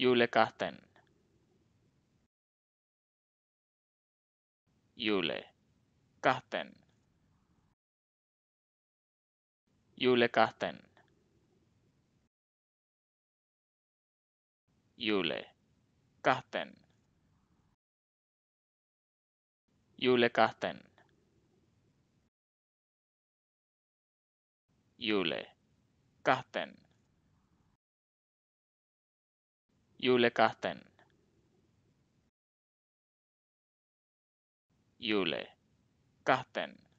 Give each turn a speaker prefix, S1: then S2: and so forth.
S1: Jule kahten. Jule kahten. Jule kahten. Jule kahten. Jule kahten. Jule kahten. Jule kahten. Jule kahten.